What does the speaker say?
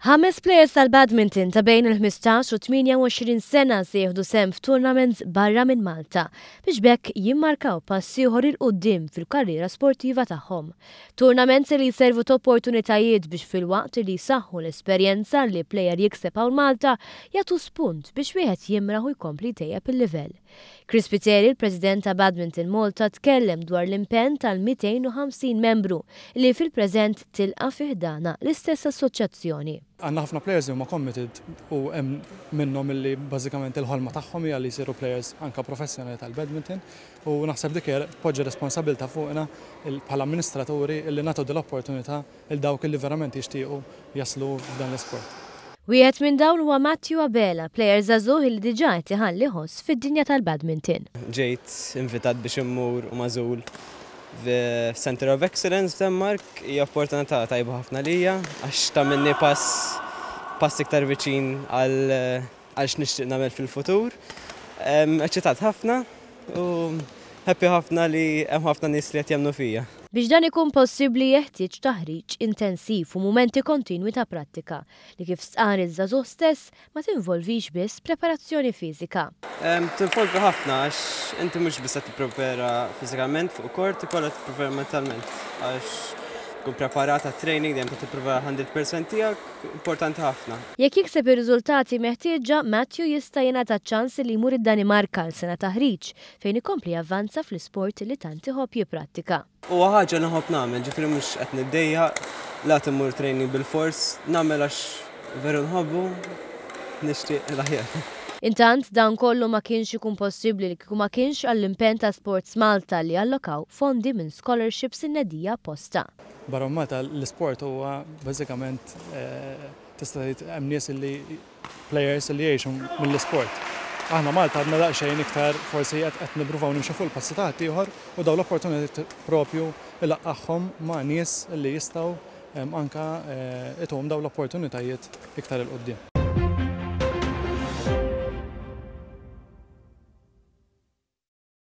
Ħames plejers tal-badminton ta' bejn il-15 u 28 sena se jieħdu sem f'tournaments barra minn Malta biex bekk jimmarkaw passiħor il-qoddim fil-karriera sportiva tagħhom. Tournaments li jservu t-opportunitajiet biex fil-waqt li saħħu l-esperjenza li plejer jikseb għal Malta jagħtu spunt biex wieħed jimraħu jkompli tejjeb il-livell. Chris Piteri, il-President ta' Badminton Malta, tkellem dwar l-impenn tal-250 membru li fil-preżent tilqa' fiħdana l-istess assoċjazzjoni. Għanna ħafna players li huma committed u hemm minnhom illi bażikament il-ħolma tagħhom hija li jsiru players anka professjonali tal-badminton u naħseb dik poġġa responsabilta fuqna bħala amministraturi illi nagħtu l opportunità il dawk illi verament jixtiequ jaslu f'dan l-isport. Wieħed minn dawn huwa Matthew Abela, player żagħżugħ li diġà qed iħalli ħoss fid-dinja tal-badminton. Ġejt invitat biex immur u mażul Center of Excellence Denmark hija opportunità tajba ħafna lija għax ta' minni pass pass iktar viċin għal għal x'nixtieq nagħmel fil-futur. Ehm, eċċitat ħafna u happy ħafna li hemm ħafna nies li qed jagħmlu fija. Biex dan ikun possibbli jeħtieġ taħriġ intensiv u mumenti kontinwi ta' prattika li kif sqan iż żagħżu stess ma tinvolvix biss preparazzjoni fiżika. Tinvolvi ħafna għax inti mhux biss qed tipprepara fiżikament fuq kort ikollha tipprepara mentalment għax kun preparata training dem ta' tipprova 100% tiegħek importanti ħafna. Jekk jikseb ir-riżultati meħtieġa, Matthew jista' jingħata ċansi li jmur id-Danimarka l sena ta' ħriġ fejn ikompli avvanza fl-isport li tant iħobb jipprattika. Huwa ħaġa naħob nagħmel, ġifri mhux qed niddejja la imur training bil-fors, nagħmel għax veru nħobbu nixtieq l-aħjar. Intant dan kollu ma kienx ikun possibbli li kieku ma kienx għall impenn ta' Sports Malta li allokaw fondi minn scholarships in-nedija posta. Barom Malta l-sport huwa bażikament eh, tista' hemm nies li players li jgħixu mill-sport. Aħna Malta għadna daqsxejn iktar forsi qed nippruvaw nimxu fuq il-passatati ieħor u daw l-opportunitajiet propju il-aqqaħħom ma' nies li jistgħu ehm, anka eh, itom daw l-opportunitajiet iktar il-qoddim.